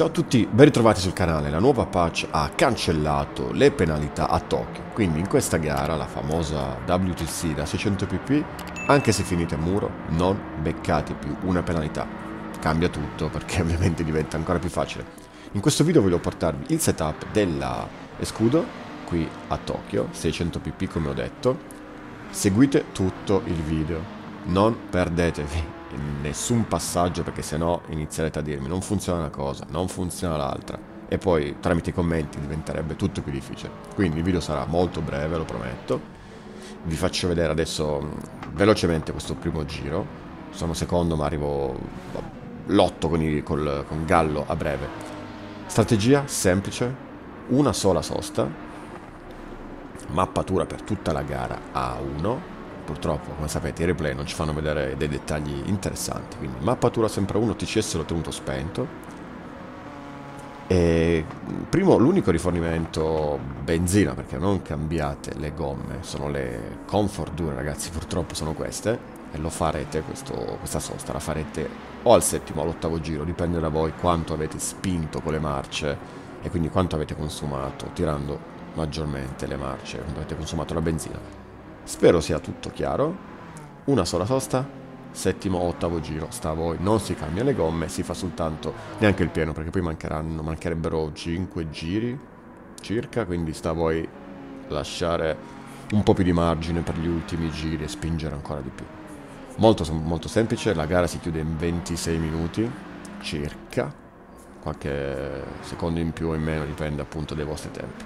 Ciao a tutti, ben ritrovati sul canale. La nuova patch ha cancellato le penalità a Tokyo, quindi in questa gara, la famosa WTC da 600 pp, anche se finite a muro, non beccate più una penalità. Cambia tutto perché ovviamente diventa ancora più facile. In questo video voglio portarvi il setup della scudo qui a Tokyo, 600 pp come ho detto. Seguite tutto il video non perdetevi in nessun passaggio perché sennò inizierete a dirmi non funziona una cosa, non funziona l'altra e poi tramite i commenti diventerebbe tutto più difficile. Quindi il video sarà molto breve, lo prometto. Vi faccio vedere adesso velocemente questo primo giro. Sono secondo ma arrivo boh, l'otto con, il, col, con Gallo a breve. Strategia semplice, una sola sosta, mappatura per tutta la gara A1 purtroppo, come sapete i replay non ci fanno vedere dei dettagli interessanti, quindi mappatura sempre 1, TCS l'ho tenuto spento. E primo, l'unico rifornimento benzina, perché non cambiate le gomme, sono le Comfort 2 ragazzi, purtroppo sono queste, e lo farete, questo, questa sosta la farete o al settimo o all'ottavo giro, dipende da voi quanto avete spinto con le marce e quindi quanto avete consumato tirando maggiormente le marce, quanto avete consumato la benzina. Spero sia tutto chiaro. Una sola sosta, settimo, ottavo giro, sta a voi, non si cambia le gomme, si fa soltanto neanche il pieno perché poi mancherebbero 5 giri circa, quindi sta a voi lasciare un po' più di margine per gli ultimi giri e spingere ancora di più. Molto, molto semplice, la gara si chiude in 26 minuti circa, qualche secondo in più o in meno dipende appunto dai vostri tempi.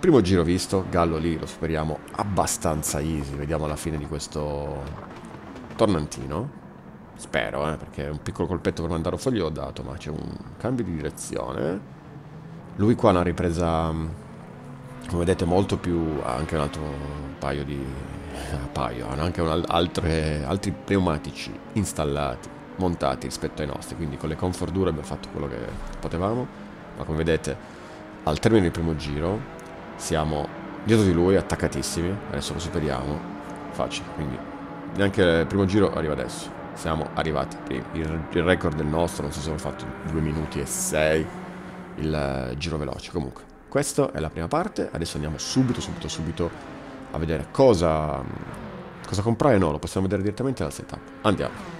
Primo giro visto, Gallo lì lo superiamo abbastanza easy, vediamo la fine di questo tornantino. Spero, eh, perché un piccolo colpetto per mandarlo foglio ho dato, ma c'è un cambio di direzione. Lui qua ha una ripresa, mm, come vedete, molto più... ha anche un altro paio di... Eh, paio, hanno anche un, altre, altri pneumatici installati, montati rispetto ai nostri, quindi con le comfort dure abbiamo fatto quello che potevamo, ma come vedete al termine del primo giro siamo dietro di lui, attaccatissimi. Adesso lo superiamo. Facile, quindi neanche il primo giro arriva adesso. Siamo arrivati prima. Il, il record del nostro, non so se l'ho fatto, in 2 minuti e 6. Il uh, giro veloce. Comunque, questa è la prima parte. Adesso andiamo subito, subito, subito a vedere cosa, cosa comprare. No, lo possiamo vedere direttamente dal setup. Andiamo.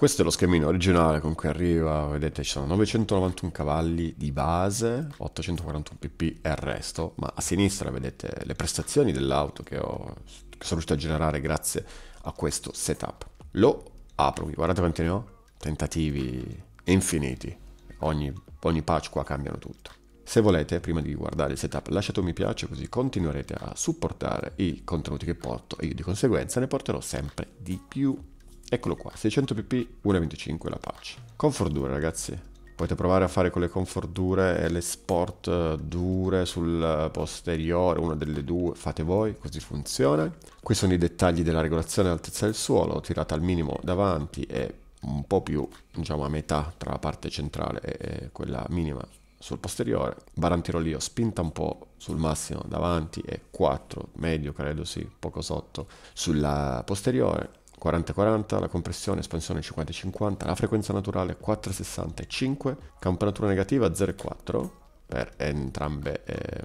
Questo è lo schemino originale con cui arriva, vedete ci sono 991 cavalli di base, 841 pp e il resto, ma a sinistra vedete le prestazioni dell'auto che, ho, che sono riuscito a generare grazie a questo setup. Lo apro qui, guardate quanti ne ho, tentativi infiniti, ogni, ogni patch qua cambiano tutto. Se volete, prima di guardare il setup, lasciate un mi piace così continuerete a supportare i contenuti che porto e io di conseguenza ne porterò sempre di più. Eccolo qua, 600 pp, 1,25 la patch. dure ragazzi, potete provare a fare con le comfort dure e le sport eh, dure sul posteriore, una delle due, fate voi, così funziona. Qui sono i dettagli della regolazione altezza del suolo, tirata al minimo davanti e un po' più, diciamo, a metà tra la parte centrale e quella minima sul posteriore, barantiro lì ho spinta un po' sul massimo davanti e 4 medio credo sì, poco sotto sulla posteriore 40-40, la compressione, espansione 50-50, la frequenza naturale 4 campanatura negativa 0-4 per entrambe eh,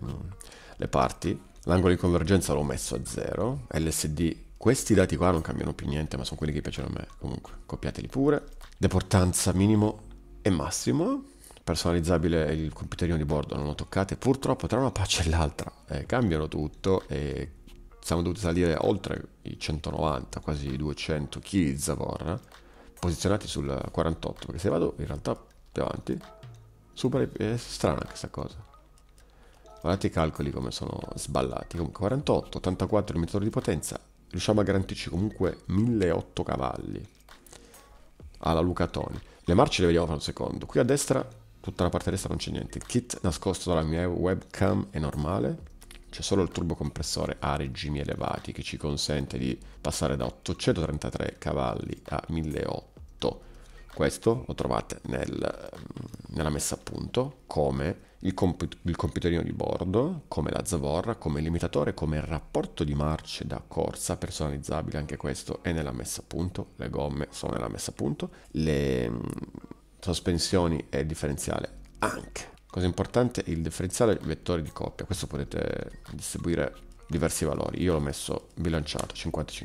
le parti, l'angolo di convergenza l'ho messo a 0, LSD, questi dati qua non cambiano più niente ma sono quelli che piacciono a me, comunque copiateli pure, deportanza minimo e massimo, personalizzabile il computerino di bordo non lo toccate, purtroppo tra una patch e l'altra eh, cambiano tutto e siamo dovuti salire oltre i 190, quasi 200 kg di zavorra, posizionati sul 48, perché se vado in realtà più avanti, supera, è strana questa cosa. Guardate i calcoli come sono sballati, comunque 48, 84 il di potenza, riusciamo a garantirci comunque 1008 cavalli alla Lucatoni. Le marce le vediamo fra un secondo, qui a destra, tutta la parte destra non c'è niente, il kit nascosto dalla mia webcam è normale, c'è solo il turbocompressore a regimi elevati che ci consente di passare da 833 cavalli a 1008. Questo lo trovate nel, nella messa a punto come il, comp- il computerino di bordo, come la zavorra, come il limitatore, come il rapporto di marce da corsa personalizzabile, anche questo è nella messa a punto, le gomme sono nella messa a punto, le mh, mm, sospensioni e differenziale anche Cosa importante è il differenziale vettore di coppia, questo potete distribuire diversi valori, io l'ho messo bilanciato 50-50.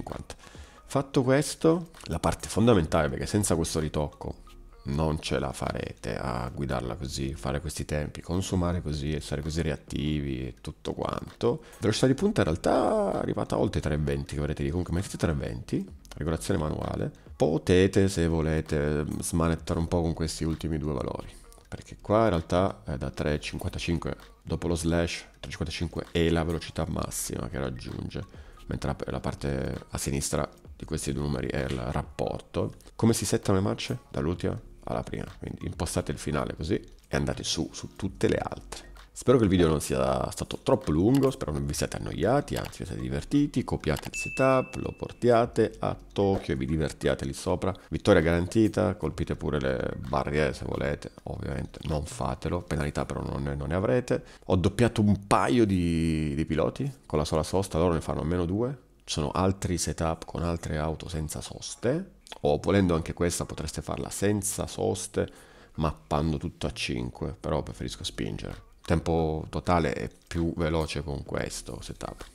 Fatto questo, la parte fondamentale, perché senza questo ritocco non ce la farete a guidarla così, fare questi tempi, consumare così, essere così reattivi e tutto quanto. Velocità di punta in realtà è arrivata oltre 320 che avrete lì, comunque mettete 320, regolazione manuale, potete se volete smanettare un po' con questi ultimi due valori perché qua in realtà è da 3.55 dopo lo slash 3.55 è la velocità massima che raggiunge mentre la parte a sinistra di questi due numeri è il rapporto come si settano le marce? dall'ultima alla prima quindi impostate il finale così e andate su su tutte le altre Spero che il video non sia stato troppo lungo, spero non vi siate annoiati, anzi vi siete divertiti, copiate il setup, lo portiate a Tokyo e vi divertiate lì sopra. Vittoria garantita, colpite pure le barriere se volete, ovviamente non fatelo, penalità però non ne, non ne avrete. Ho doppiato un paio di, di piloti con la sola sosta, loro ne fanno almeno due. Ci sono altri setup con altre auto senza soste, o volendo anche questa potreste farla senza soste mappando tutto a 5, però preferisco spingere tempo totale è più veloce con questo setup.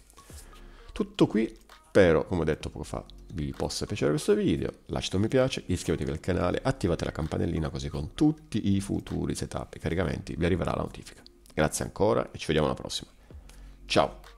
Tutto qui, spero, come ho detto poco fa, vi possa piacere questo video, lasciate un mi piace, iscrivetevi al canale, attivate la campanellina così con tutti i futuri setup e caricamenti vi arriverà la notifica. Grazie ancora e ci vediamo alla prossima. Ciao!